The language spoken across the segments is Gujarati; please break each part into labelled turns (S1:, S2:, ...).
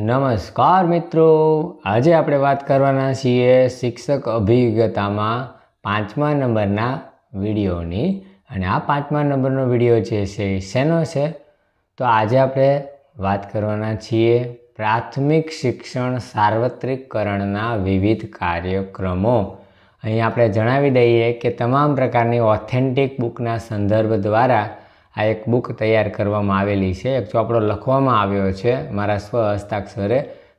S1: નમસ્કાર મિત્રો આજે આપણે વાત કરવાના છીએ શિક્ષક અભિજ્ઞતામાં પાંચમા નંબરના વિડીયોની અને આ પાંચમા નંબરનો વિડીયો જે છે શેનો છે તો આજે આપણે વાત કરવાના છીએ પ્રાથમિક શિક્ષણ સાર્વત્રિકકરણના વિવિધ કાર્યક્રમો અહીં આપણે જણાવી દઈએ કે તમામ પ્રકારની ઓથેન્ટિક બુકના સંદર્ભ દ્વારા આ એક બુક તૈયાર કરવામાં આવેલી છે એક ચોપડો લખવામાં આવ્યો છે મારા સ્વ હસ્તાક્ષરે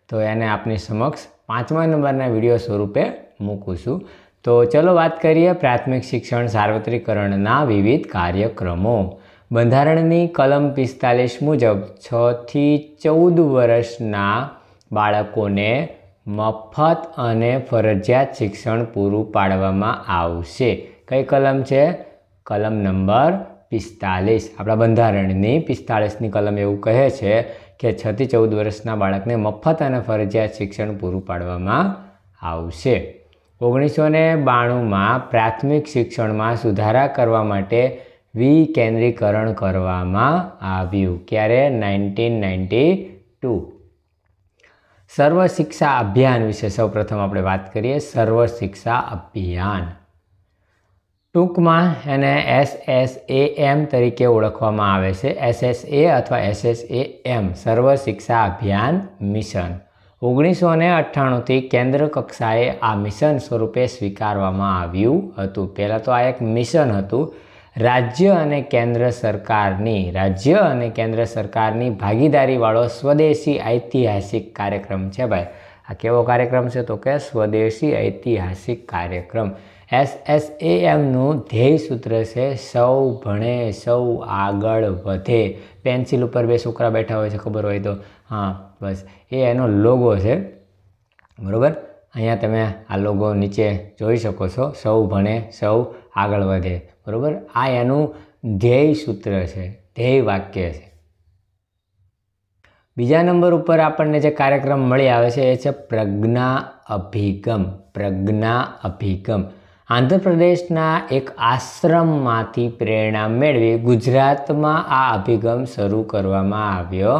S1: તો એને આપની સમક્ષ પાંચમા નંબરના વિડીયો સ્વરૂપે મૂકું છું તો ચલો વાત કરીએ પ્રાથમિક શિક્ષણ સાર્વત્રિકરણના વિવિધ કાર્યક્રમો બંધારણની કલમ પિસ્તાલીસ મુજબ છથી ચૌદ વર્ષના બાળકોને મફત અને ફરજિયાત શિક્ષણ પૂરું પાડવામાં આવશે કઈ કલમ છે કલમ નંબર પિસ્તાલીસ આપણા બંધારણની પિસ્તાળીસની કલમ એવું કહે છે કે છથી ચૌદ વર્ષના બાળકને મફત અને ફરજિયાત શિક્ષણ પૂરું પાડવામાં આવશે ઓગણીસો ને બાણુંમાં પ્રાથમિક શિક્ષણમાં સુધારા કરવા માટે વિકેન્દ્રીકરણ કરવામાં આવ્યું ક્યારે નાઇન્ટીન નાઇન્ટી ટુ સર્વ શિક્ષા અભિયાન વિશે સૌપ્રથમ આપણે વાત કરીએ સર્વ શિક્ષા અભિયાન ટૂંકમાં એને એસ એસ એ એમ તરીકે ઓળખવામાં આવે છે એસ એસ એ અથવા એસ એસ એ એમ સર્વ શિક્ષા અભિયાન મિશન ઓગણીસો ને અઠ્ઠાણુંથી કેન્દ્ર કક્ષાએ આ મિશન સ્વરૂપે સ્વીકારવામાં આવ્યું હતું પહેલાં તો આ એક મિશન હતું રાજ્ય અને કેન્દ્ર સરકારની રાજ્ય અને કેન્દ્ર સરકારની ભાગીદારીવાળો સ્વદેશી ઐતિહાસિક કાર્યક્રમ છે ભાઈ આ કેવો કાર્યક્રમ છે તો કે સ્વદેશી ઐતિહાસિક કાર્યક્રમ એસ એસ એ એમનું ધ્યેય સૂત્ર છે સૌ ભણે સૌ આગળ વધે પેન્સિલ ઉપર બે છોકરા બેઠા હોય છે ખબર હોય તો હા બસ એ એનો લોગો છે બરાબર અહીંયા તમે આ લોગો નીચે જોઈ શકો છો સૌ ભણે સૌ આગળ વધે બરાબર આ એનું ધ્યેય સૂત્ર છે ધ્યેય વાક્ય છે બીજા નંબર ઉપર આપણને જે કાર્યક્રમ મળી આવે છે એ છે પ્રજ્ઞા અભિગમ પ્રજ્ઞા અભિગમ આંધ્રપ્રદેશના એક આશ્રમમાંથી પ્રેરણા મેળવી ગુજરાતમાં આ અભિગમ શરૂ કરવામાં આવ્યો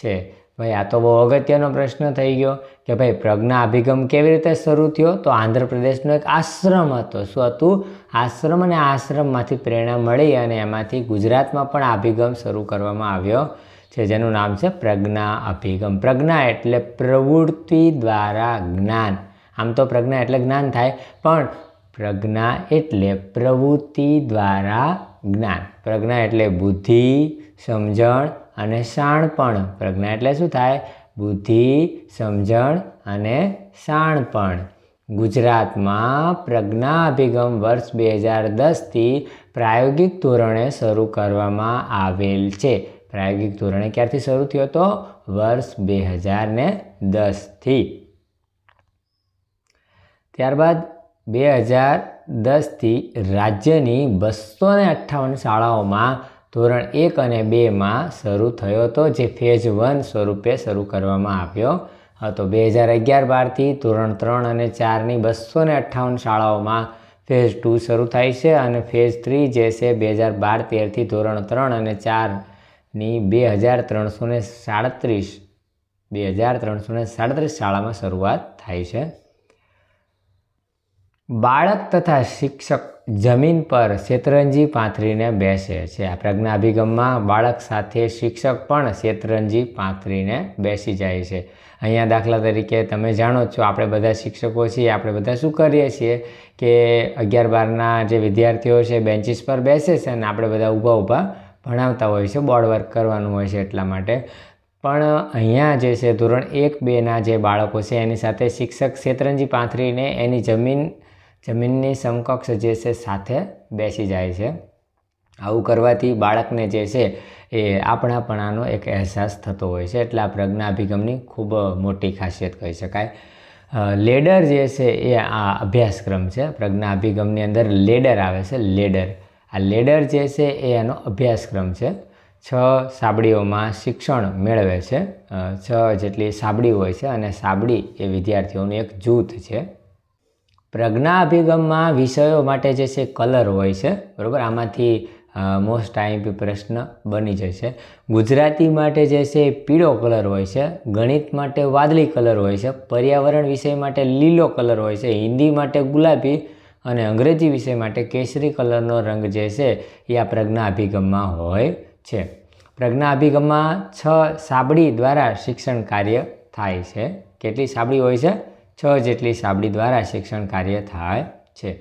S1: છે ભાઈ આ તો બહુ અગત્યનો પ્રશ્ન થઈ ગયો કે ભાઈ પ્રજ્ઞા અભિગમ કેવી રીતે શરૂ થયો તો આંધ્રપ્રદેશનો એક આશ્રમ હતો શું હતું આશ્રમ અને આશ્રમમાંથી પ્રેરણા મળી અને એમાંથી ગુજરાતમાં પણ અભિગમ શરૂ કરવામાં આવ્યો છે જેનું નામ છે પ્રજ્ઞા અભિગમ પ્રજ્ઞા એટલે પ્રવૃત્તિ દ્વારા જ્ઞાન આમ તો પ્રજ્ઞા એટલે જ્ઞાન થાય પણ પ્રજ્ઞા એટલે પ્રવૃત્તિ દ્વારા જ્ઞાન પ્રજ્ઞા એટલે બુદ્ધિ સમજણ અને શાણપણ પ્રજ્ઞા એટલે શું થાય બુદ્ધિ સમજણ અને શાણપણ ગુજરાતમાં પ્રજ્ઞા અભિગમ વર્ષ બે હજાર દસથી પ્રાયોગિક ધોરણે શરૂ કરવામાં આવેલ છે પ્રાયોગિક ધોરણે ક્યારથી શરૂ થયો હતો વર્ષ બે હજાર ને દસથી ત્યારબાદ બે હજાર દસથી રાજ્યની બસો ને અઠ્ઠાવન શાળાઓમાં ધોરણ એક અને બેમાં શરૂ થયો હતો જે ફેઝ વન સ્વરૂપે શરૂ કરવામાં આવ્યો હતો બે હજાર અગિયાર બારથી ધોરણ ત્રણ અને ચારની બસો ને અઠ્ઠાવન શાળાઓમાં ફેઝ ટુ શરૂ થાય છે અને ફેઝ થ્રી જે છે બે હજાર બાર તેરથી ધોરણ ત્રણ અને ચારની બે હજાર ત્રણસો સાડત્રીસ બે હજાર ત્રણસો સાડત્રીસ શાળામાં શરૂઆત થાય છે બાળક તથા શિક્ષક જમીન પર શેતરંજી પાથરીને બેસે છે આ પ્રજ્ઞા અભિગમમાં બાળક સાથે શિક્ષક પણ શેતરંજી પાથરીને બેસી જાય છે અહીંયા દાખલા તરીકે તમે જાણો છો આપણે બધા શિક્ષકો છીએ આપણે બધા શું કરીએ છીએ કે અગિયાર બારના જે વિદ્યાર્થીઓ છે બેન્ચીસ પર બેસે છે અને આપણે બધા ઊભા ઊભા ભણાવતા હોય છે બોર્ડ વર્ક કરવાનું હોય છે એટલા માટે પણ અહીંયા જે છે ધોરણ એક બેના જે બાળકો છે એની સાથે શિક્ષક શેતરંજી પાથરીને એની જમીન જમીનની સમકક્ષ જે છે સાથે બેસી જાય છે આવું કરવાથી બાળકને જે છે એ આપણાપણાનો એક અહેસાસ થતો હોય છે એટલે આ પ્રજ્ઞા અભિગમની ખૂબ મોટી ખાસિયત કહી શકાય લેડર જે છે એ આ અભ્યાસક્રમ છે પ્રજ્ઞા અભિગમની અંદર લેડર આવે છે લેડર આ લેડર જે છે એ એનો અભ્યાસક્રમ છે છ સાબડીઓમાં શિક્ષણ મેળવે છે છ જેટલી સાબડી હોય છે અને સાબડી એ વિદ્યાર્થીઓનું એક જૂથ છે પ્રજ્ઞા અભિગમમાં વિષયો માટે જે છે કલર હોય છે બરાબર આમાંથી મોસ્ટ ટાઈમ પ્રશ્ન બની જાય છે ગુજરાતી માટે જે છે પીળો કલર હોય છે ગણિત માટે વાદળી કલર હોય છે પર્યાવરણ વિષય માટે લીલો કલર હોય છે હિન્દી માટે ગુલાબી અને અંગ્રેજી વિષય માટે કેસરી કલરનો રંગ જે છે એ આ પ્રજ્ઞા અભિગમમાં હોય છે પ્રજ્ઞા અભિગમમાં છ સાબડી દ્વારા શિક્ષણ કાર્ય થાય છે કેટલી સાબડી હોય છે છ જેટલી સાબડી દ્વારા શિક્ષણ કાર્ય થાય છે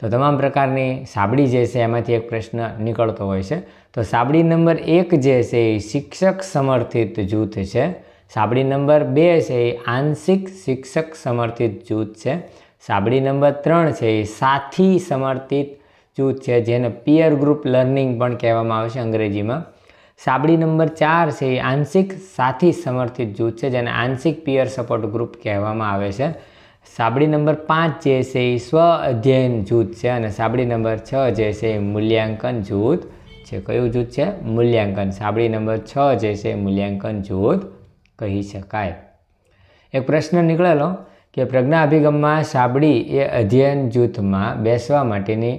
S1: તો તમામ પ્રકારની સાબડી જે છે એમાંથી એક પ્રશ્ન નીકળતો હોય છે તો સાબડી નંબર એક જે છે એ શિક્ષક સમર્થિત જૂથ છે સાબડી નંબર બે છે એ આંશિક શિક્ષક સમર્થિત જૂથ છે સાબડી નંબર ત્રણ છે એ સાથી સમર્થિત જૂથ છે જેને પિયર ગ્રુપ લર્નિંગ પણ કહેવામાં આવે છે અંગ્રેજીમાં સાબડી નંબર ચાર છે એ આંશિક સાથી સમર્થિત જૂથ છે જેને આંશિક પિયર સપોર્ટ ગ્રુપ કહેવામાં આવે છે સાબડી નંબર પાંચ જે છે એ સ્વ અધ્યયન જૂથ છે અને સાબડી નંબર છ જે છે એ મૂલ્યાંકન જૂથ છે કયું જૂથ છે મૂલ્યાંકન સાબડી નંબર છ જે છે મૂલ્યાંકન જૂથ કહી શકાય એક પ્રશ્ન નીકળેલો કે પ્રજ્ઞા અભિગમમાં સાબડી એ અધ્યયન જૂથમાં બેસવા માટેની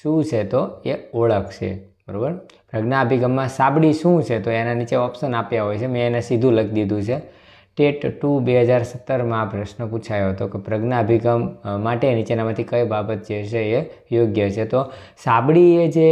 S1: શું છે તો એ ઓળખ છે બરાબર અભિગમમાં સાબડી શું છે તો એના નીચે ઓપ્શન આપ્યા હોય છે મેં એને સીધું લખી દીધું છે ટેટ ટુ બે હજાર સત્તરમાં આ પ્રશ્ન પૂછાયો હતો કે પ્રજ્ઞા અભિગમ માટે નીચેનામાંથી કઈ બાબત જે છે એ યોગ્ય છે તો સાબડી એ જે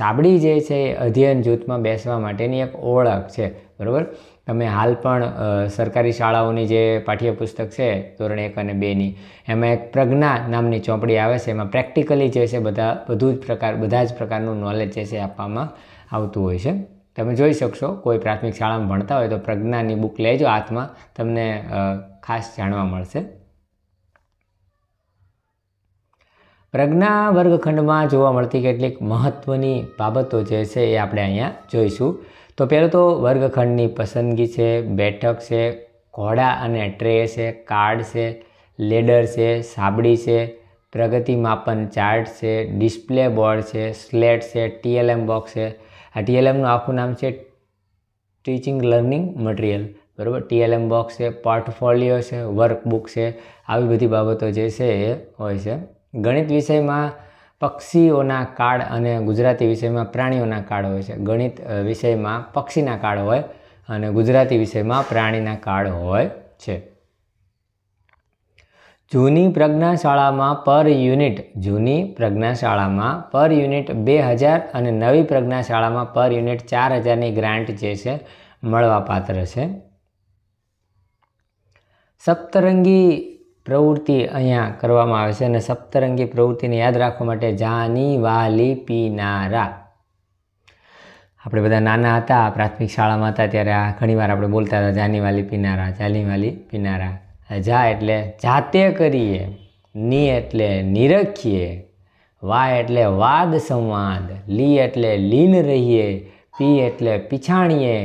S1: સાબડી જે છે એ અધ્યયન જૂથમાં બેસવા માટેની એક ઓળખ છે બરાબર તમે હાલ પણ સરકારી શાળાઓની જે પાઠ્યપુસ્તક છે ધોરણ એક અને બેની એમાં એક પ્રજ્ઞા નામની ચોપડી આવે છે એમાં પ્રેક્ટિકલી જે છે બધા બધું જ પ્રકાર બધા જ પ્રકારનું નોલેજ જે છે આપવામાં આવતું હોય છે તમે જોઈ શકશો કોઈ પ્રાથમિક શાળામાં ભણતા હોય તો પ્રજ્ઞાની બુક લેજો હાથમાં તમને ખાસ જાણવા મળશે પ્રજ્ઞા વર્ગખંડમાં જોવા મળતી કેટલીક મહત્ત્વની બાબતો જે છે એ આપણે અહીંયા જોઈશું તો પહેલું તો વર્ગખંડની પસંદગી છે બેઠક છે ઘોડા અને ટ્રે છે કાર્ડ છે લેડર છે સાબડી છે પ્રગતિ માપન ચાર્ટ છે ડિસ્પ્લે બોર્ડ છે સ્લેટ છે ટીએલએમ બોક્સ છે આ ટીએલએમનું આખું નામ છે ટીચિંગ લર્નિંગ મટીરિયલ બરાબર ટીએલએમ બોક્સ છે પોર્ટફોલિયો છે વર્કબુક છે આવી બધી બાબતો જે છે એ હોય છે ગણિત વિષયમાં પક્ષીઓના કાર્ડ અને ગુજરાતી વિષયમાં પ્રાણીઓના કાર્ડ હોય છે ગણિત વિષયમાં પક્ષીના કાર્ડ હોય અને ગુજરાતી વિષયમાં પ્રાણીના કાર્ડ હોય છે જૂની પ્રજ્ઞાશાળામાં પર યુનિટ જૂની પ્રજ્ઞાશાળામાં પર યુનિટ બે હજાર અને નવી પ્રજ્ઞાશાળામાં પર યુનિટ ચાર હજારની ગ્રાન્ટ જે છે મળવાપાત્ર છે સપ્તરંગી પ્રવૃત્તિ અહીંયા કરવામાં આવે છે અને સપ્તરંગી પ્રવૃત્તિને યાદ રાખવા માટે જાની વાલી પીનારા આપણે બધા નાના હતા પ્રાથમિક શાળામાં હતા ત્યારે આ ઘણીવાર આપણે બોલતા હતા જાનીવાલી પીનારા જાનીવાલી પીનારા જા એટલે જાતે કરીએ ની એટલે નિરખીએ વા એટલે વાદ સંવાદ લી એટલે લીન રહીએ પી એટલે પીછાણીએ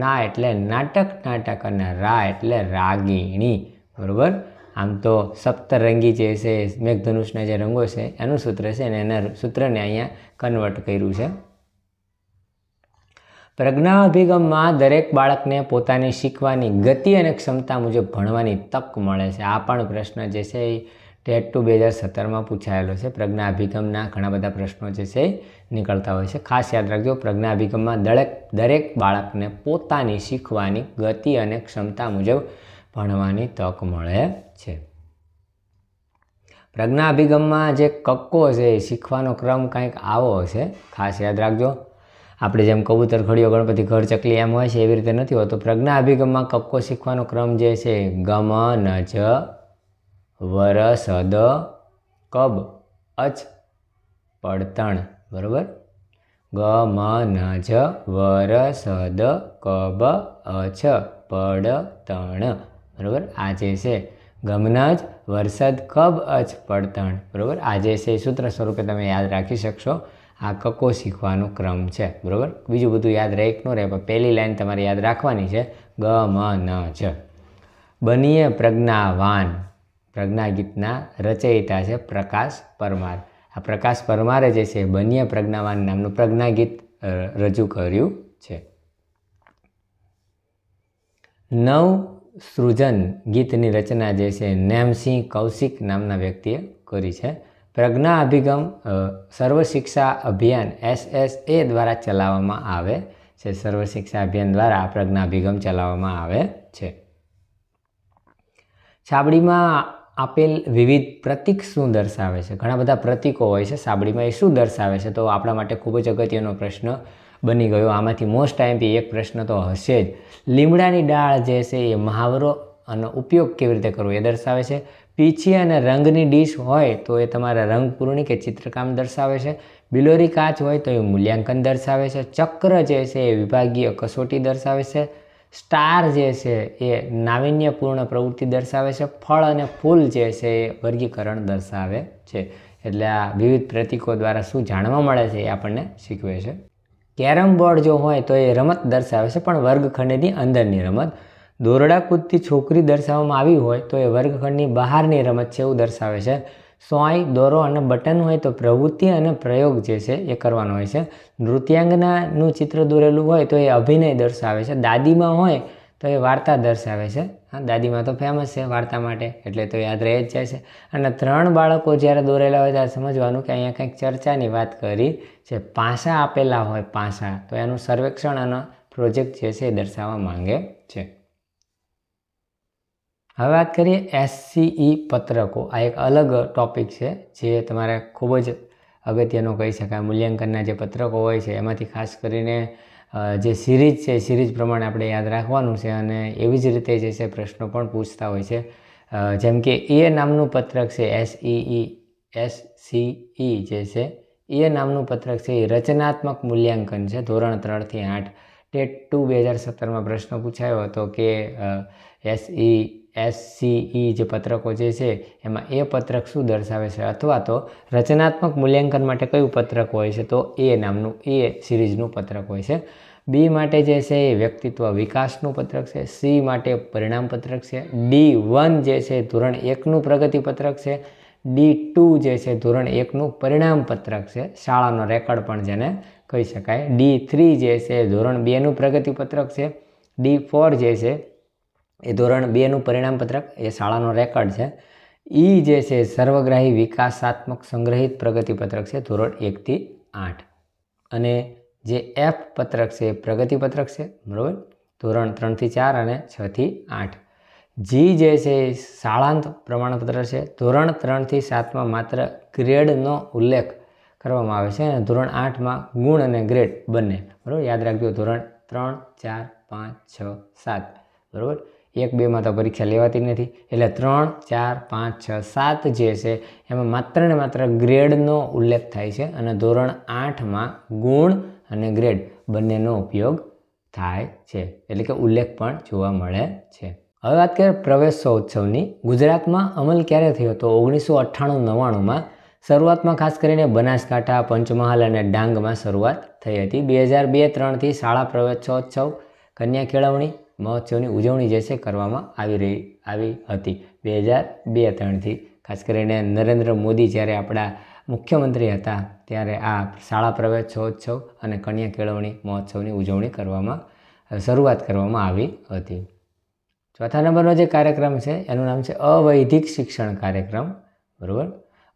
S1: ના એટલે નાટક નાટક અને રા એટલે રાગીણી બરાબર આમ તો સપ્તરંગી જે છે મેઘધનુષના જે રંગો છે એનું સૂત્ર છે અને એના સૂત્રને અહીંયા કન્વર્ટ કર્યું છે પ્રજ્ઞા અભિગમમાં દરેક બાળકને પોતાની શીખવાની ગતિ અને ક્ષમતા મુજબ ભણવાની તક મળે છે આ પણ પ્રશ્ન જે છે એ ટેટ ટુ બે હજાર સત્તરમાં પૂછાયેલો છે પ્રજ્ઞા અભિગમના ઘણા બધા પ્રશ્નો જે છે નીકળતા હોય છે ખાસ યાદ રાખજો પ્રજ્ઞા અભિગમમાં દરેક દરેક બાળકને પોતાની શીખવાની ગતિ અને ક્ષમતા મુજબ ભણવાની તક મળે છે પ્રજ્ઞા અભિગમમાં જે કક્કો છે એ શીખવાનો ક્રમ કંઈક આવો છે ખાસ યાદ રાખજો આપણે જેમ કબૂતર ખડીયો ગણપતિ ઘર ચકલી એમ હોય છે એવી રીતે નથી હોતો પ્રજ્ઞા અભિગમમાં કક્કો શીખવાનો ક્રમ જે છે ગમ નચ વર સદ કબ અચ પડતણ બરાબર ગમ નચ વર સદ કબ અછ પડતણ બરાબર આજે છે ગમના જ વરસાદ કબ અચ પડતણ બરાબર આજે છે સૂત્ર સ્વરૂપે તમે યાદ રાખી શકશો આ કક્કો શીખવાનો ક્રમ છે બરાબર બીજું બધું યાદ રહે નો રહે પણ પહેલી લાઈન તમારે યાદ રાખવાની છે ગ મ ન જ બનીએ પ્રજ્ઞાવાન પ્રજ્ઞા ગીતના રચયિતા છે પ્રકાશ પરમાર આ પ્રકાશ પરમારે જે છે બનીએ પ્રજ્ઞાવાન નામનું પ્રજ્ઞા ગીત રજૂ કર્યું છે નવ સૃજન ગીતની રચના જે છે નેમસિંહ કૌશિક નામના વ્યક્તિએ કરી છે પ્રજ્ઞા અભિગમ સર્વ શિક્ષા અભિયાન એસ એસ એ દ્વારા ચલાવવામાં આવે છે સર્વશિક્ષા અભિયાન દ્વારા પ્રજ્ઞા અભિગમ ચલાવવામાં આવે છે છાબડીમાં આપેલ વિવિધ પ્રતિક શું દર્શાવે છે ઘણા બધા પ્રતિકો હોય છે સાબડીમાં એ શું દર્શાવે છે તો આપણા માટે ખૂબ જ અગત્યનો પ્રશ્ન બની ગયો આમાંથી મોસ્ટ ટાઈમ ટાઈમથી એક પ્રશ્ન તો હશે જ લીમડાની ડાળ જે છે એ મહાવરો અને ઉપયોગ કેવી રીતે કરવો એ દર્શાવે છે પીછી અને રંગની ડીશ હોય તો એ તમારા રંગપૂર્ણી કે ચિત્રકામ દર્શાવે છે બિલોરી કાચ હોય તો એ મૂલ્યાંકન દર્શાવે છે ચક્ર જે છે એ વિભાગીય કસોટી દર્શાવે છે સ્ટાર જે છે એ નાવીન્યપૂર્ણ પ્રવૃત્તિ દર્શાવે છે ફળ અને ફૂલ જે છે એ વર્ગીકરણ દર્શાવે છે એટલે આ વિવિધ પ્રતિકો દ્વારા શું જાણવા મળે છે એ આપણને શીખવે છે કેરમ બોર્ડ જો હોય તો એ રમત દર્શાવે છે પણ વર્ગખંડની અંદરની રમત દોરડા કૂદતી છોકરી દર્શાવવામાં આવી હોય તો એ વર્ગખંડની બહારની રમત છે એવું દર્શાવે છે સોય દોરો અને બટન હોય તો પ્રવૃત્તિ અને પ્રયોગ જે છે એ કરવાનો હોય છે નૃત્યાંગનાનું ચિત્ર દોરેલું હોય તો એ અભિનય દર્શાવે છે દાદીમાં હોય તો એ વાર્તા દર્શાવે છે હા દાદીમાં તો ફેમસ છે વાર્તા માટે એટલે તો યાદ રહે જ જાય છે અને ત્રણ બાળકો જ્યારે દોરેલા હોય ત્યારે સમજવાનું કે અહીંયા કંઈક ચર્ચાની વાત કરી છે પાસા આપેલા હોય પાસા તો એનું સર્વેક્ષણ અને પ્રોજેક્ટ જે છે એ દર્શાવવા માંગે છે હવે વાત કરીએ એસસીઈ e પત્રકો આ એક અલગ ટોપિક છે જે તમારે ખૂબ જ અગત્યનો કહી શકાય મૂલ્યાંકનના જે પત્રકો હોય છે એમાંથી ખાસ કરીને જે સિરીઝ છે સિરીઝ પ્રમાણે આપણે યાદ રાખવાનું છે અને એવી જ રીતે જે છે પ્રશ્નો પણ પૂછતા હોય છે જેમ કે એ નામનું પત્રક છે એસઈઈ એસસીઈ e e, જે છે એ નામનું પત્રક છે એ રચનાત્મક મૂલ્યાંકન છે ધોરણ ત્રણથી આઠ ટેટ ટુ બે હજાર સત્તરમાં પ્રશ્ન પૂછાયો હતો કે એસઈ એસસીઈ જે પત્રકો જે છે એમાં એ પત્રક શું દર્શાવે છે અથવા તો રચનાત્મક મૂલ્યાંકન માટે કયું પત્રક હોય છે તો એ નામનું એ સિરીઝનું પત્રક હોય છે બી માટે જે છે એ વ્યક્તિત્વ વિકાસનું પત્રક છે સી માટે પરિણામ પત્રક છે ડી વન જે છે ધોરણ એકનું પ્રગતિ પત્રક છે ડી ટુ જે છે ધોરણ એકનું પરિણામ પત્રક છે શાળાનો રેકોર્ડ પણ જેને કહી શકાય ડી થ્રી જે છે ધોરણ બેનું પ્રગતિ પત્રક છે ડી ફોર જે છે એ ધોરણ બેનું પરિણામ પત્રક એ શાળાનો રેકોર્ડ છે એ જે છે સર્વગ્રાહી વિકાસાત્મક સંગ્રહિત પ્રગતિપત્રક છે ધોરણ એકથી આઠ અને જે એફ પત્રક છે એ પ્રગતિપત્રક છે બરાબર ધોરણ ત્રણથી ચાર અને છથી આઠ જી જે છે એ શાળાંત પ્રમાણપત્ર છે ધોરણ ત્રણથી સાતમાં માત્ર ગ્રેડનો ઉલ્લેખ કરવામાં આવે છે અને ધોરણ આઠમાં ગુણ અને ગ્રેડ બંને બરાબર યાદ રાખજો ધોરણ ત્રણ ચાર પાંચ છ સાત બરાબર એક બેમાં તો પરીક્ષા લેવાતી નથી એટલે ત્રણ ચાર પાંચ છ સાત જે છે એમાં માત્ર ને માત્ર ગ્રેડનો ઉલ્લેખ થાય છે અને ધોરણ આઠમાં ગુણ અને ગ્રેડ બંનેનો ઉપયોગ થાય છે એટલે કે ઉલ્લેખ પણ જોવા મળે છે હવે વાત કરીએ પ્રવેશોત્સવની ગુજરાતમાં અમલ ક્યારે થયો તો ઓગણીસો અઠ્ઠાણું નવ્વાણુંમાં શરૂઆતમાં ખાસ કરીને બનાસકાંઠા પંચમહાલ અને ડાંગમાં શરૂઆત થઈ હતી બે હજાર બે ત્રણથી શાળા પ્રવેશોત્સવ કન્યા કેળવણી મહોત્સવની ઉજવણી જે છે કરવામાં આવી રહી આવી હતી બે હજાર બે ત્રણથી ખાસ કરીને નરેન્દ્ર મોદી જ્યારે આપણા મુખ્યમંત્રી હતા ત્યારે આ શાળા પ્રવેશ છોત્સવ અને કન્યા કેળવણી મહોત્સવની ઉજવણી કરવામાં શરૂઆત કરવામાં આવી હતી ચોથા નંબરનો જે કાર્યક્રમ છે એનું નામ છે અવૈધિક શિક્ષણ કાર્યક્રમ બરાબર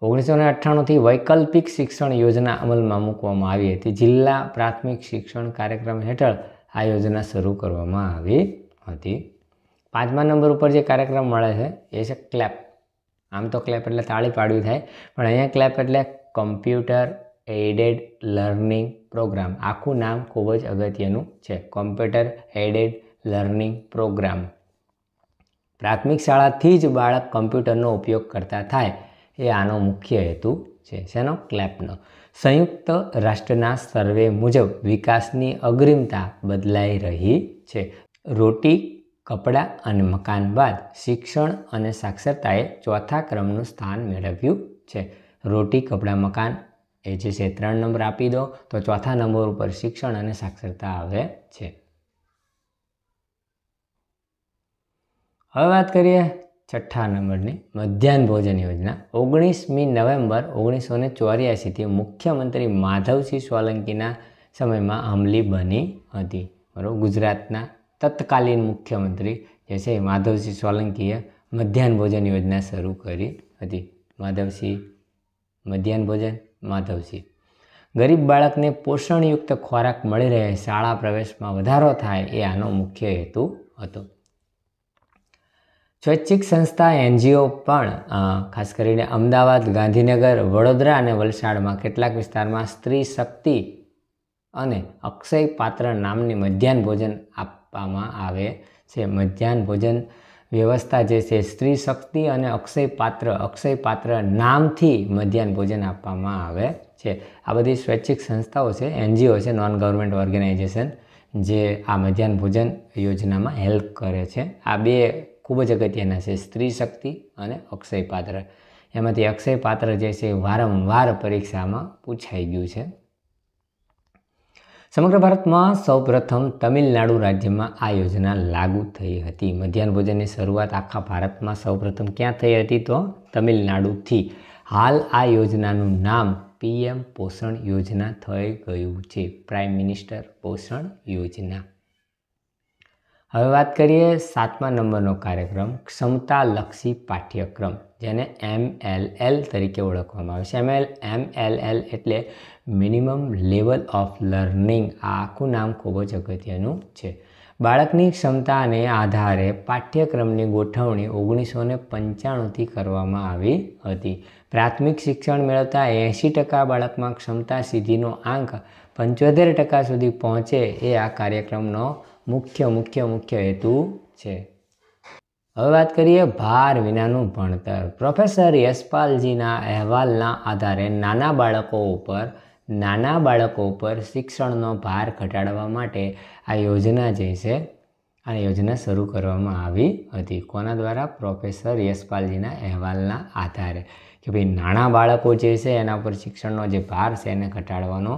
S1: ઓગણીસો ને અઠ્ઠાણુંથી વૈકલ્પિક શિક્ષણ યોજના અમલમાં મૂકવામાં આવી હતી જિલ્લા પ્રાથમિક શિક્ષણ કાર્યક્રમ હેઠળ આ યોજના શરૂ કરવામાં આવી હતી પાંચમા નંબર ઉપર જે કાર્યક્રમ મળે છે એ છે ક્લેપ આમ તો ક્લેપ એટલે તાળી પાડવી થાય પણ અહીંયા ક્લેપ એટલે કમ્પ્યુટર એડેડ લર્નિંગ પ્રોગ્રામ આખું નામ ખૂબ જ અગત્યનું છે કોમ્પ્યુટર એડેડ લર્નિંગ પ્રોગ્રામ પ્રાથમિક શાળાથી જ બાળક કમ્પ્યુટરનો ઉપયોગ કરતા થાય એ આનો મુખ્ય હેતુ છે શેનો ક્લેપનો સંયુક્ત રાષ્ટ્રના સર્વે મુજબ વિકાસની અગ્રિમતા બદલાઈ રહી છે રોટી કપડાં અને મકાન બાદ શિક્ષણ અને સાક્ષરતાએ ચોથા ક્રમનું સ્થાન મેળવ્યું છે રોટી કપડાં મકાન એ જે છે ત્રણ નંબર આપી દો તો ચોથા નંબર ઉપર શિક્ષણ અને સાક્ષરતા આવે છે હવે વાત કરીએ છઠ્ઠા નંબરની મધ્યાહન ભોજન યોજના ઓગણીસમી નવેમ્બર ઓગણીસો ને ચોર્યાસીથી મુખ્યમંત્રી માધવસિંહ સોલંકીના સમયમાં અમલી બની હતી બરાબર ગુજરાતના તત્કાલીન મુખ્યમંત્રી જે છે માધવસિંહ સોલંકીએ મધ્યાહન ભોજન યોજના શરૂ કરી હતી માધવસિંહ મધ્યાહન ભોજન માધવસિંહ ગરીબ બાળકને પોષણયુક્ત ખોરાક મળી રહે શાળા પ્રવેશમાં વધારો થાય એ આનો મુખ્ય હેતુ હતો સ્વૈચ્છિક સંસ્થા એનજીઓ પણ ખાસ કરીને અમદાવાદ ગાંધીનગર વડોદરા અને વલસાડમાં કેટલાક વિસ્તારમાં સ્ત્રી શક્તિ અને અક્ષય પાત્ર નામની મધ્યાહન ભોજન આપવામાં આવે છે મધ્યાહન ભોજન વ્યવસ્થા જે છે સ્ત્રી શક્તિ અને અક્ષય પાત્ર અક્ષય પાત્ર નામથી મધ્યાહન ભોજન આપવામાં આવે છે આ બધી સ્વૈચ્છિક સંસ્થાઓ છે એનજીઓ છે નોન ગવર્મેન્ટ ઓર્ગેનાઇઝેશન જે આ મધ્યાહન ભોજન યોજનામાં હેલ્પ કરે છે આ બે ખૂબ જ અગત્યના છે સ્ત્રી શક્તિ અને અક્ષય પાત્ર એમાંથી અક્ષય પાત્ર જે છે વારંવાર પરીક્ષામાં પૂછાઈ ગયું છે સમગ્ર ભારતમાં સૌપ્રથમ તમિલનાડુ રાજ્યમાં આ યોજના લાગુ થઈ હતી મધ્યાહન ભોજનની શરૂઆત આખા ભારતમાં સૌપ્રથમ ક્યાં થઈ હતી તો તમિલનાડુથી હાલ આ યોજનાનું નામ પીએમ પોષણ યોજના થઈ ગયું છે પ્રાઇમ મિનિસ્ટર પોષણ યોજના હવે વાત કરીએ સાતમા નંબરનો કાર્યક્રમ ક્ષમતાલક્ષી પાઠ્યક્રમ જેને એમ એલ એલ તરીકે ઓળખવામાં આવે છે M L M L L એટલે મિનિમમ લેવલ ઓફ લર્નિંગ આ આખું નામ ખૂબ જ અગત્યનું છે બાળકની ક્ષમતાને આધારે પાઠ્યક્રમની ગોઠવણી ઓગણીસો ને પંચાણુંથી કરવામાં આવી હતી પ્રાથમિક શિક્ષણ મેળવતા એંશી ટકા બાળકમાં ક્ષમતા સિદ્ધિનો આંક પંચોતેર ટકા સુધી પહોંચે એ આ કાર્યક્રમનો મુખ્ય મુખ્ય મુખ્ય હેતુ છે હવે વાત કરીએ ભાર વિનાનું ભણતર પ્રોફેસર યશપાલજીના અહેવાલના આધારે નાના બાળકો ઉપર નાના બાળકો ઉપર શિક્ષણનો ભાર ઘટાડવા માટે આ યોજના જે છે આ યોજના શરૂ કરવામાં આવી હતી કોના દ્વારા પ્રોફેસર યશપાલજીના અહેવાલના આધારે કે ભાઈ નાના બાળકો જે છે એના પર શિક્ષણનો જે ભાર છે એને ઘટાડવાનો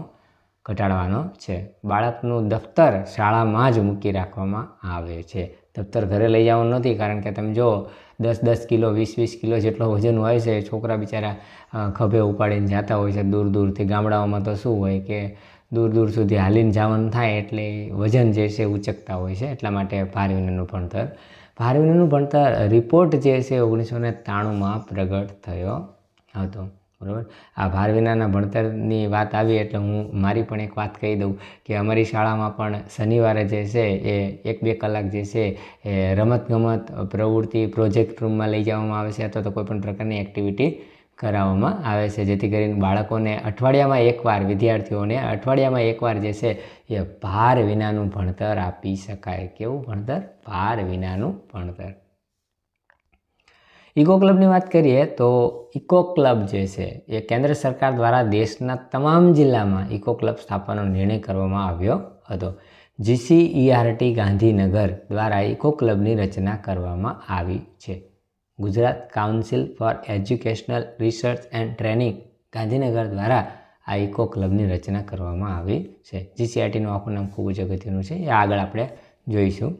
S1: ઘટાડવાનો છે બાળકનું દફતર શાળામાં જ મૂકી રાખવામાં આવે છે દફતર ઘરે લઈ જવાનું નથી કારણ કે તમે જો દસ દસ કિલો વીસ વીસ કિલો જેટલો વજન હોય છે છોકરા બિચારા ખભે ઉપાડીને જતા હોય છે દૂર દૂરથી ગામડાઓમાં તો શું હોય કે દૂર દૂર સુધી હાલીને જવાનું થાય એટલે વજન જે છે ઉચકતા હોય છે એટલા માટે ભારવીનનું ભણતર ભારવીનનું ભણતર રિપોર્ટ જે છે ઓગણીસો ને ત્રાણુંમાં પ્રગટ થયો હતો બરાબર આ ભાર વિનાના ભણતરની વાત આવી એટલે હું મારી પણ એક વાત કહી દઉં કે અમારી શાળામાં પણ શનિવારે જે છે એ એક બે કલાક જે છે એ રમતગમત પ્રવૃત્તિ પ્રોજેક્ટ રૂમમાં લઈ જવામાં આવે છે અથવા તો કોઈપણ પ્રકારની એક્ટિવિટી કરાવવામાં આવે છે જેથી કરીને બાળકોને અઠવાડિયામાં એકવાર વિદ્યાર્થીઓને અઠવાડિયામાં એકવાર જે છે એ ભાર વિનાનું ભણતર આપી શકાય કેવું ભણતર ભાર વિનાનું ભણતર ઇકો ક્લબની વાત કરીએ તો ઇકો ક્લબ જે છે એ કેન્દ્ર સરકાર દ્વારા દેશના તમામ જિલ્લામાં ઇકો ક્લબ સ્થાપવાનો નિર્ણય કરવામાં આવ્યો હતો જીસીઈઆરટી ગાંધીનગર દ્વારા ઇકો ક્લબની રચના કરવામાં આવી છે Gujarat council for educational research and training Gandhinagar દ્વારા આ ઇકો ક્લબની રચના કરવામાં આવી છે જીસીઆરટીનું આખું નામ ખૂબ જ અગત્યનું છે એ આગળ આપણે જોઈશું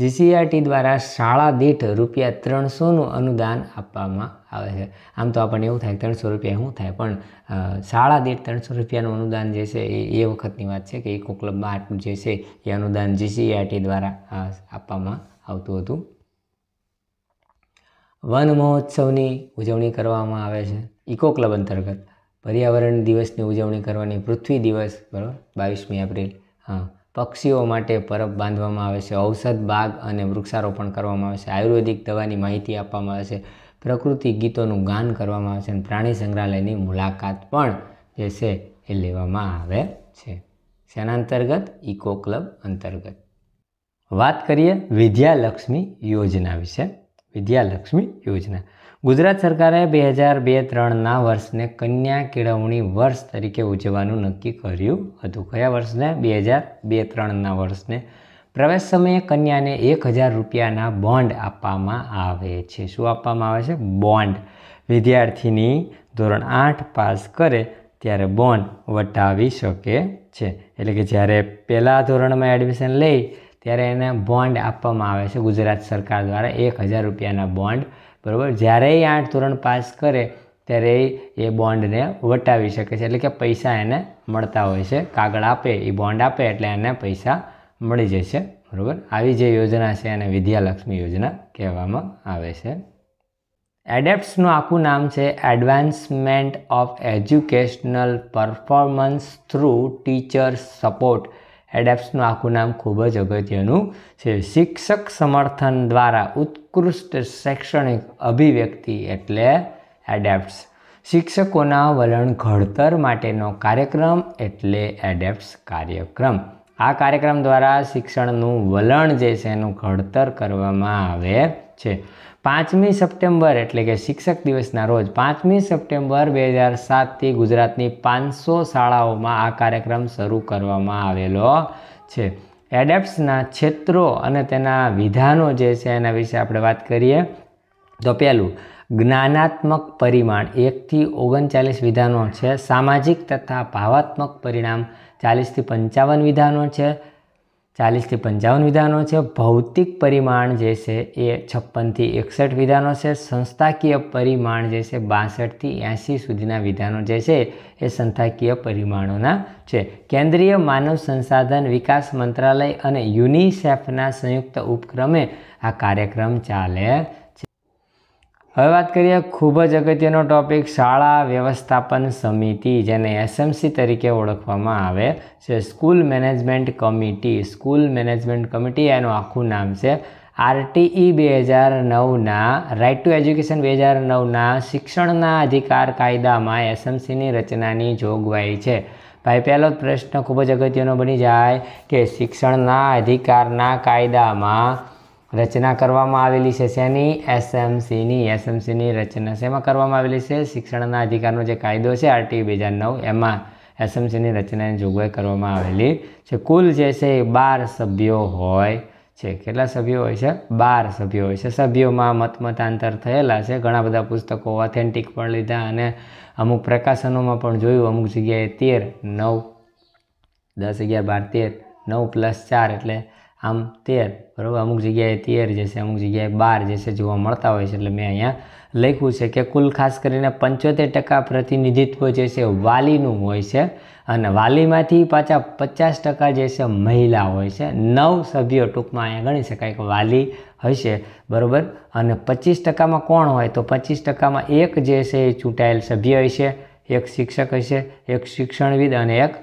S1: જીસીઆરટી e દ્વારા શાળા દીઠ રૂપિયા ત્રણસોનું અનુદાન આપવામાં આવે છે આમ તો આપણને એવું થાય ત્રણસો રૂપિયા શું થાય પણ શાળા દીઠ ત્રણસો રૂપિયાનું અનુદાન જે છે એ એ વખતની વાત છે કે ઇકો ક્લબમાં આટલું જે છે એ અનુદાન જીસીઆરટી e દ્વારા આપવામાં આવતું હતું વન મહોત્સવની ઉજવણી કરવામાં આવે છે ઇકો ક્લબ અંતર્ગત પર્યાવરણ દિવસની ઉજવણી કરવાની પૃથ્વી દિવસ બરાબર બાવીસમી એપ્રિલ હા પક્ષીઓ માટે પરબ બાંધવામાં આવે છે ઔષધ બાગ અને વૃક્ષારોપણ કરવામાં આવે છે આયુર્વેદિક દવાની માહિતી આપવામાં આવે છે પ્રકૃતિ ગીતોનું ગાન કરવામાં આવે છે અને પ્રાણી સંગ્રહાલયની મુલાકાત પણ જે છે એ લેવામાં આવે છે શેના અંતર્ગત ઇકો ક્લબ અંતર્ગત વાત કરીએ વિદ્યાલક્ષ્મી યોજના વિશે વિદ્યાલક્ષ્મી યોજના ગુજરાત સરકારે બે હજાર બે ત્રણના વર્ષને કન્યા કેળવણી વર્ષ તરીકે ઉજવવાનું નક્કી કર્યું હતું કયા વર્ષને બે હજાર બે ત્રણના વર્ષને પ્રવેશ સમયે કન્યાને એક હજાર રૂપિયાના બોન્ડ આપવામાં આવે છે શું આપવામાં આવે છે બોન્ડ વિદ્યાર્થીની ધોરણ આઠ પાસ કરે ત્યારે બોન્ડ વટાવી શકે છે એટલે કે જ્યારે પહેલાં ધોરણમાં એડમિશન લઈ ત્યારે એને બોન્ડ આપવામાં આવે છે ગુજરાત સરકાર દ્વારા એક હજાર રૂપિયાના બોન્ડ બરાબર જ્યારે એ આઠ ધોરણ પાસ કરે ત્યારે એ બોન્ડને વટાવી શકે છે એટલે કે પૈસા એને મળતા હોય છે કાગળ આપે એ બોન્ડ આપે એટલે એને પૈસા મળી જશે બરાબર આવી જે યોજના છે એને વિદ્યાલક્ષ્મી યોજના કહેવામાં આવે છે એડેપ્ટ્સનું આખું નામ છે advancement of educational performance through teacher support એડેપ્સનું આખું નામ ખૂબ જ અગત્યનું છે શિક્ષક સમર્થન દ્વારા ઉત્કૃષ્ટ શૈક્ષણિક અભિવ્યક્તિ એટલે એડેપ્ટ્સ શિક્ષકોના વલણ ઘડતર માટેનો કાર્યક્રમ એટલે એડેપ્ટ્સ કાર્યક્રમ આ કાર્યક્રમ દ્વારા શિક્ષણનું વલણ જે છે એનું ઘડતર કરવામાં આવે છે પાંચમી સપ્ટેમ્બર એટલે કે શિક્ષક દિવસના રોજ પાંચમી સપ્ટેમ્બર બે હજાર સાતથી ગુજરાતની પાંચસો શાળાઓમાં આ કાર્યક્રમ શરૂ કરવામાં આવેલો છે એડેપ્ટ્સના ક્ષેત્રો અને તેના વિધાનો જે છે એના વિશે આપણે વાત કરીએ તો પહેલું જ્ઞાનાત્મક પરિમાણ એકથી ઓગણચાલીસ વિધાનો છે સામાજિક તથા ભાવાત્મક પરિણામ ચાલીસથી પંચાવન વિધાનો છે ચાલીસથી પંચાવન વિધાનો છે ભૌતિક પરિમાણ જે છે એ છપ્પનથી એકસઠ વિધાનો છે સંસ્થાકીય પરિમાણ જે છે બાસઠથી એંસી સુધીના વિધાનો જે છે એ સંસ્થાકીય પરિમાણોના છે કેન્દ્રીય માનવ સંસાધન વિકાસ મંત્રાલય અને યુનિસેફના સંયુક્ત ઉપક્રમે આ કાર્યક્રમ ચાલે હવે વાત કરીએ ખૂબ જ અગત્યનો ટોપિક શાળા વ્યવસ્થાપન સમિતિ જેને એસએમસી તરીકે ઓળખવામાં આવે છે school management committee school management committee એનું આખું નામ છે આરટીઈ e બે હજાર નવના રાઇટ ટુ એજ્યુકેશન બે હજાર નવના શિક્ષણના અધિકાર કાયદામાં એસએમસીની રચનાની જોગવાઈ છે ભાઈ પહેલો પ્રશ્ન ખૂબ જ અગત્યનો બની જાય કે શિક્ષણના અધિકારના કાયદામાં રચના કરવામાં આવેલી છે શેની એસએમસીની એસએમસીની રચના શેમાં કરવામાં આવેલી છે શિક્ષણના અધિકારનો જે કાયદો છે આરટી બે હજાર નવ એમાં એસએમસીની રચનાની જોગવાઈ કરવામાં આવેલી છે કુલ જે છે એ બાર સભ્યો હોય છે કેટલા સભ્યો હોય છે બાર સભ્યો હોય છે સભ્યોમાં મતમતાંતર થયેલા છે ઘણા બધા પુસ્તકો ઓથેન્ટિક પણ લીધા અને અમુક પ્રકાશનોમાં પણ જોયું અમુક જગ્યાએ તેર નવ દસ અગિયાર બાર તેર નવ પ્લસ ચાર એટલે આમ તેર બરાબર અમુક જગ્યાએ તેર જે છે અમુક જગ્યાએ બાર જે છે જોવા મળતા હોય છે એટલે મેં અહીંયા લખ્યું છે કે કુલ ખાસ કરીને પંચોતેર ટકા પ્રતિનિધિત્વ જે છે વાલીનું હોય છે અને વાલીમાંથી પાછા પચાસ ટકા જે છે મહિલા હોય છે નવ સભ્યો ટૂંકમાં અહીંયા ગણી શકાય કે વાલી હશે બરાબર અને પચીસ ટકામાં કોણ હોય તો પચીસ ટકામાં એક જે છે એ ચૂંટાયેલ સભ્ય હશે એક શિક્ષક હશે એક શિક્ષણવિદ અને એક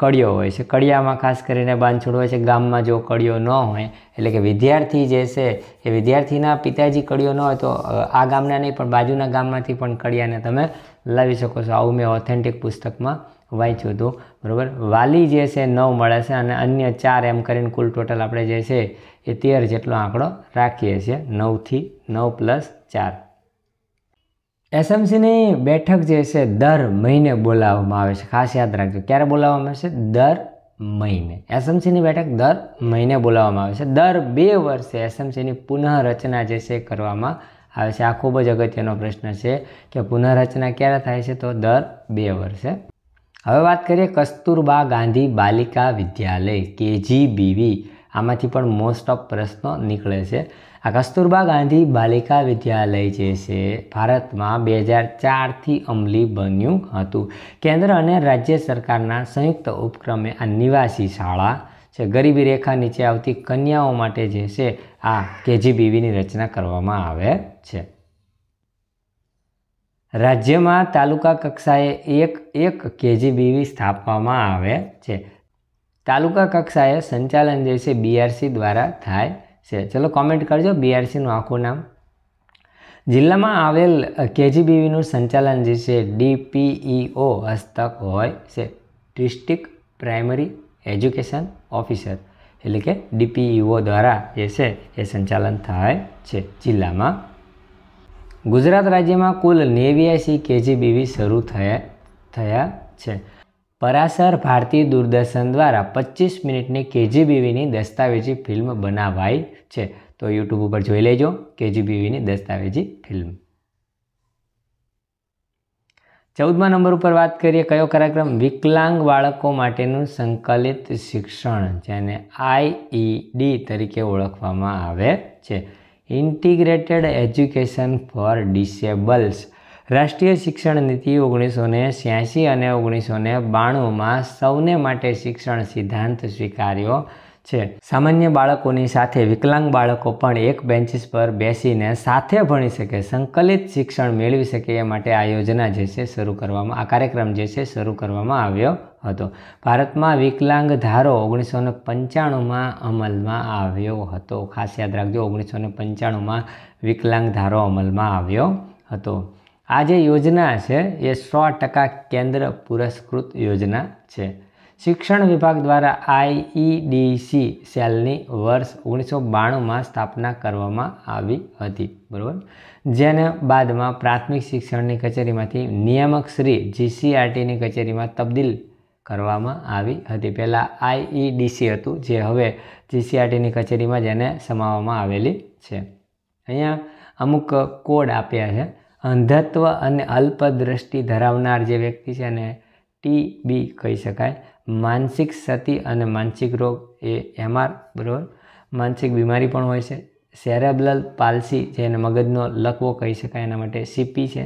S1: કડિયો હોય છે કડિયામાં ખાસ કરીને બાંધછોડ હોય છે ગામમાં જો કડિયો ન હોય એટલે કે વિદ્યાર્થી જે છે એ વિદ્યાર્થીના પિતાજી કડિયો ન હોય તો આ ગામના નહીં પણ બાજુના ગામમાંથી પણ કડિયાને તમે લાવી શકો છો આવું મેં ઓથેન્ટિક પુસ્તકમાં વાંચ્યું હતું બરાબર વાલી જે છે નવ મળે છે અને અન્ય ચાર એમ કરીને કુલ ટોટલ આપણે જે છે એ તેર જેટલો આંકડો રાખીએ છીએ નવથી નવ પ્લસ ચાર એસએમસીની બેઠક જે છે દર મહિને બોલાવવામાં આવે છે ખાસ યાદ રાખજો ક્યારે બોલાવવામાં આવે છે દર મહિને એસએમસીની બેઠક દર મહિને બોલાવવામાં આવે છે દર બે વર્ષે એસએમસીની પુનઃરચના જે છે કરવામાં આવે છે આ ખૂબ જ અગત્યનો પ્રશ્ન છે કે પુનઃરચના ક્યારે થાય છે તો દર બે વર્ષે હવે વાત કરીએ કસ્તુરબા ગાંધી બાલિકા વિદ્યાલય કેજીબીવી આમાંથી પણ મોસ્ટ ઓફ પ્રશ્નો નીકળે છે આ કસ્તુરબા ગાંધી બાલિકા વિદ્યાલય જે છે ભારતમાં બે હજાર ચારથી અમલી બન્યું હતું કેન્દ્ર અને રાજ્ય સરકારના સંયુક્ત ઉપક્રમે આ નિવાસી શાળા છે ગરીબી રેખા નીચે આવતી કન્યાઓ માટે જે છે આ કેજીબીવીની રચના કરવામાં આવે છે રાજ્યમાં તાલુકા કક્ષાએ એક એક કેજીબીવી સ્થાપવામાં આવે છે તાલુકા કક્ષાએ સંચાલન જે છે બીઆરસી દ્વારા થાય છે ચલો કોમેન્ટ કરજો બીઆરસીનું આખું નામ જિલ્લામાં આવેલ કેજીબીવીનું સંચાલન જે છે ડીપીઈઓ હસ્તક હોય છે ડિસ્ટ્રિક્ટ પ્રાઇમરી એજ્યુકેશન ઓફિસર એટલે કે ડીપીઈઓ દ્વારા જે છે એ સંચાલન થાય છે જિલ્લામાં ગુજરાત રાજ્યમાં કુલ નેવ્યાસી કેજીબીવી શરૂ થયા થયા છે પરાસર ભારતીય દૂરદર્શન દ્વારા પચીસ મિનિટની કેજીબીવીની દસ્તાવેજી ફિલ્મ બનાવાઈ છે તો યુટ્યુબ ઉપર જોઈ લેજો કેજીબીવીની દસ્તાવેજી ફિલ્મ ચૌદમા નંબર ઉપર વાત કરીએ કયો કાર્યક્રમ વિકલાંગ બાળકો માટેનું સંકલિત શિક્ષણ જેને આઈઈડી તરીકે ઓળખવામાં આવે છે ઇન્ટિગ્રેટેડ એજ્યુકેશન ફોર ડિસેબલ્સ રાષ્ટ્રીય શિક્ષણ નીતિ ઓગણીસો ને અને ઓગણીસો ને બાણુંમાં સૌને માટે શિક્ષણ સિદ્ધાંત સ્વીકાર્યો છે સામાન્ય બાળકોની સાથે વિકલાંગ બાળકો પણ એક બેન્ચીસ પર બેસીને સાથે ભણી શકે સંકલિત શિક્ષણ મેળવી શકે એ માટે આ યોજના જે છે શરૂ કરવામાં આ કાર્યક્રમ જે છે શરૂ કરવામાં આવ્યો હતો ભારતમાં વિકલાંગ ધારો ઓગણીસો ને પંચાણુંમાં અમલમાં આવ્યો હતો ખાસ યાદ રાખજો ઓગણીસો ને પંચાણુંમાં વિકલાંગ ધારો અમલમાં આવ્યો હતો આ જે યોજના છે એ સો ટકા કેન્દ્ર પુરસ્કૃત યોજના છે શિક્ષણ વિભાગ દ્વારા આઈઈડીસી સેલની વર્ષ ઓગણીસો બાણુંમાં સ્થાપના કરવામાં આવી હતી બરાબર જેને બાદમાં પ્રાથમિક શિક્ષણની કચેરીમાંથી નિયામક શ્રી જીસીઆરટીની કચેરીમાં તબદીલ કરવામાં આવી હતી પહેલાં આઈઈડીસી હતું જે હવે જીસીઆરટીની કચેરીમાં જેને સમાવવામાં આવેલી છે અહીંયા અમુક કોડ આપ્યા છે અંધત્વ અને અલ્પદ્રષ્ટિ ધરાવનાર જે વ્યક્તિ છે એને ટી બી કહી શકાય માનસિક ક્ષતિ અને માનસિક રોગ એ એમઆર બરાબર માનસિક બીમારી પણ હોય છે સેરેબ્રલ પાલસી જે એને મગજનો લકવો કહી શકાય એના માટે સીપી છે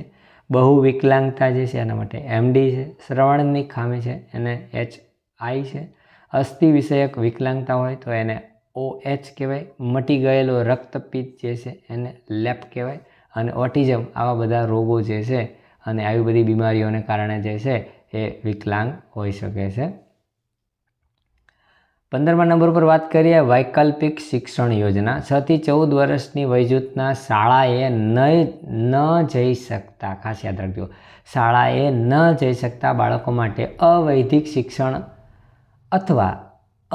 S1: બહુ વિકલાંગતા જે છે એના માટે એમડી છે શ્રવણની ખામી છે એને એચ આઈ છે અસ્થિ વિષયક વિકલાંગતા હોય તો એને ઓ એચ કહેવાય મટી ગયેલો રક્તપિત જે છે એને લેપ કહેવાય અને ઓટિઝમ આવા બધા રોગો જે છે અને આવી બધી બીમારીઓને કારણે જે છે એ વિકલાંગ હોઈ શકે છે પંદરમા નંબર પર વાત કરીએ વૈકલ્પિક શિક્ષણ યોજના છથી ચૌદ વર્ષની વયજૂથના શાળાએ ન ન જઈ શકતા ખાસ યાદ રાખજો શાળાએ ન જઈ શકતા બાળકો માટે અવૈધિક શિક્ષણ અથવા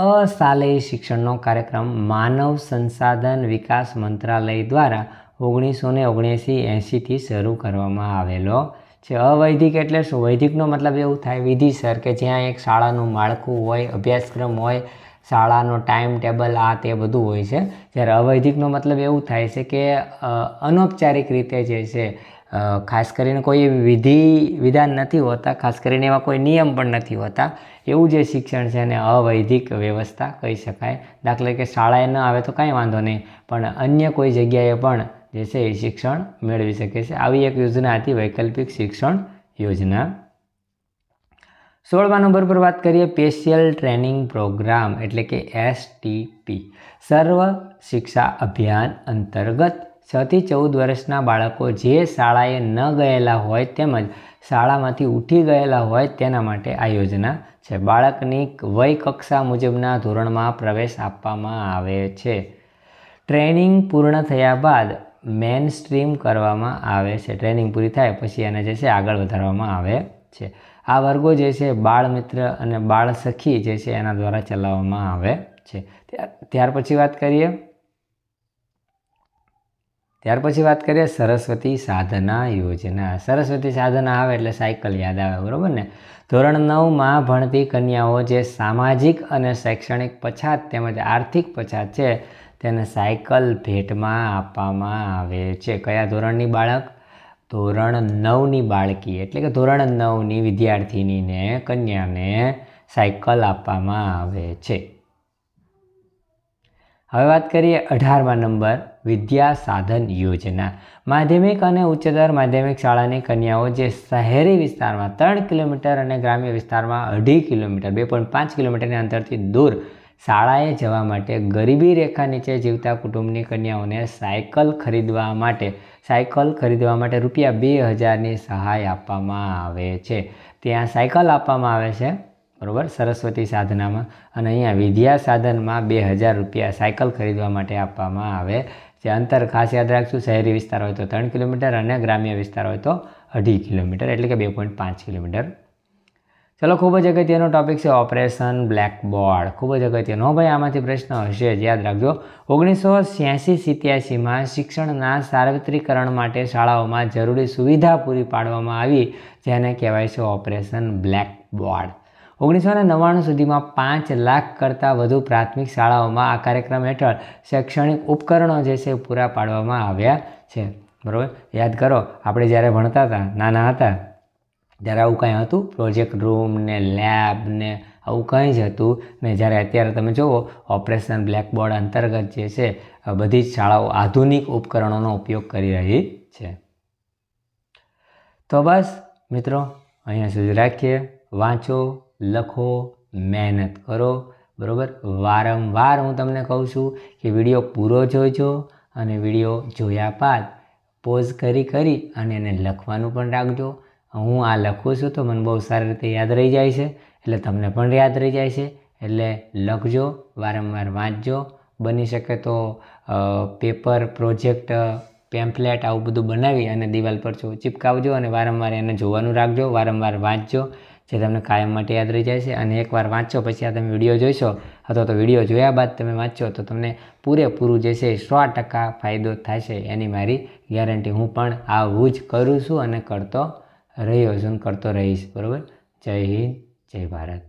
S1: અશાલેય શિક્ષણનો કાર્યક્રમ માનવ સંસાધન વિકાસ મંત્રાલય દ્વારા ઓગણીસો ને ઓગણએંસી એંસીથી શરૂ કરવામાં આવેલો જે અવૈધિક એટલે શું વૈદિકનો મતલબ એવું થાય વિધિસર કે જ્યાં એક શાળાનું માળખું હોય અભ્યાસક્રમ હોય શાળાનો ટાઈમ ટેબલ આ તે બધું હોય છે જ્યારે અવૈધિકનો મતલબ એવું થાય છે કે અનૌપચારિક રીતે જે છે ખાસ કરીને કોઈ વિધિ વિધાન નથી હોતા ખાસ કરીને એવા કોઈ નિયમ પણ નથી હોતા એવું જે શિક્ષણ છે એને અવૈધિક વ્યવસ્થા કહી શકાય દાખલા કે શાળાએ ન આવે તો કાંઈ વાંધો નહીં પણ અન્ય કોઈ જગ્યાએ પણ જે છે એ શિક્ષણ મેળવી શકે છે આવી એક યોજના હતી વૈકલ્પિક શિક્ષણ યોજના સોળમા નંબર પર વાત કરીએ સ્પેશિયલ ટ્રેનિંગ પ્રોગ્રામ એટલે કે એસ એસટીપી સર્વ શિક્ષા અભિયાન અંતર્ગત છથી ચૌદ વર્ષના બાળકો જે શાળાએ ન ગયેલા હોય તેમજ શાળામાંથી ઉઠી ગયેલા હોય તેના માટે આ યોજના છે બાળકની વય કક્ષા મુજબના ધોરણમાં પ્રવેશ આપવામાં આવે છે ટ્રેનિંગ પૂર્ણ થયા બાદ મેન સ્ટ્રીમ કરવામાં આવે છે ટ્રેનિંગ પૂરી થાય પછી એને જે છે આગળ વધારવામાં આવે છે આ વર્ગો જે છે બાળ મિત્ર અને બાળ સખી જે છે એના દ્વારા ચલાવવામાં આવે છે ત્યાર પછી વાત કરીએ ત્યાર પછી વાત કરીએ સરસ્વતી સાધના યોજના સરસ્વતી સાધના આવે એટલે સાયકલ યાદ આવે બરાબર ને ધોરણ નવમાં ભણતી કન્યાઓ જે સામાજિક અને શૈક્ષણિક પછાત તેમજ આર્થિક પછાત છે તેને સાયકલ ભેટમાં આપવામાં આવે છે કયા ધોરણની બાળક ધોરણ નવની બાળકી એટલે કે ધોરણ નવની વિદ્યાર્થીનીને કન્યાને સાયકલ આપવામાં આવે છે હવે વાત કરીએ અઢારમા નંબર વિદ્યા સાધન યોજના માધ્યમિક અને ઉચ્ચતર માધ્યમિક શાળાની કન્યાઓ જે શહેરી વિસ્તારમાં ત્રણ કિલોમીટર અને ગ્રામ્ય વિસ્તારમાં અઢી કિલોમીટર બે પોઈન્ટ પાંચ કિલોમીટરની અંતરથી દૂર શાળાએ જવા માટે ગરીબી રેખા નીચે જીવતા કુટુંબની કન્યાઓને સાયકલ ખરીદવા માટે સાયકલ ખરીદવા માટે રૂપિયા બે હજારની સહાય આપવામાં આવે છે ત્યાં સાયકલ આપવામાં આવે છે બરાબર સરસ્વતી સાધનામાં અને અહીંયા વિદ્યા સાધનમાં બે હજાર રૂપિયા સાયકલ ખરીદવા માટે આપવામાં આવે જે અંતર ખાસ યાદ રાખશું શહેરી વિસ્તાર હોય તો ત્રણ કિલોમીટર અને ગ્રામ્ય વિસ્તાર હોય તો અઢી કિલોમીટર એટલે કે બે પોઈન્ટ પાંચ કિલોમીટર ચાલો ખૂબ જ અગત્યનો ટોપિક છે ઓપરેશન બ્લેકબોર્ડ ખૂબ જ અગત્યનો ભાઈ આમાંથી પ્રશ્ન હશે જ યાદ રાખજો ઓગણીસો છ્યાસી સિત્યાસીમાં શિક્ષણના સાર્વત્રિકરણ માટે શાળાઓમાં જરૂરી સુવિધા પૂરી પાડવામાં આવી જેને કહેવાય છે ઓપરેશન બ્લેકબોર્ડ ઓગણીસો ને નવ્વાણું સુધીમાં પાંચ લાખ કરતાં વધુ પ્રાથમિક શાળાઓમાં આ કાર્યક્રમ હેઠળ શૈક્ષણિક ઉપકરણો જે છે પૂરા પાડવામાં આવ્યા છે બરાબર યાદ કરો આપણે જ્યારે ભણતા હતા નાના હતા જ્યારે આવું કાંઈ હતું પ્રોજેક્ટ રૂમ ને લેબ ને આવું કંઈ જ હતું ને જ્યારે અત્યારે તમે જુઓ ઓપરેશન બ્લેકબોર્ડ અંતર્ગત જે છે બધી જ શાળાઓ આધુનિક ઉપકરણોનો ઉપયોગ કરી રહી છે તો બસ મિત્રો અહીંયા સુધી રાખીએ વાંચો લખો મહેનત કરો બરાબર વારંવાર હું તમને કહું છું કે વિડીયો પૂરો જોજો અને વિડીયો જોયા બાદ પોઝ કરી કરી અને એને લખવાનું પણ રાખજો હું આ લખું છું તો મને બહુ સારી રીતે યાદ રહી જાય છે એટલે તમને પણ યાદ રહી જાય છે એટલે લખજો વારંવાર વાંચજો બની શકે તો પેપર પ્રોજેક્ટ પેમ્પલેટ આવું બધું બનાવી અને દિવાલ પર ચિપકાવજો અને વારંવાર એને જોવાનું રાખજો વારંવાર વાંચજો જે તમને કાયમ માટે યાદ રહી જાય છે અને એકવાર વાંચો પછી આ તમે વિડીયો જોઈશો અથવા તો વિડીયો જોયા બાદ તમે વાંચો તો તમને પૂરેપૂરું જે છે સો ટકા ફાયદો થશે એની મારી ગેરંટી હું પણ આવું જ કરું છું અને કરતો રહી અર્જુન કરતો રહીશ બરાબર જય હિન્દ જય ભારત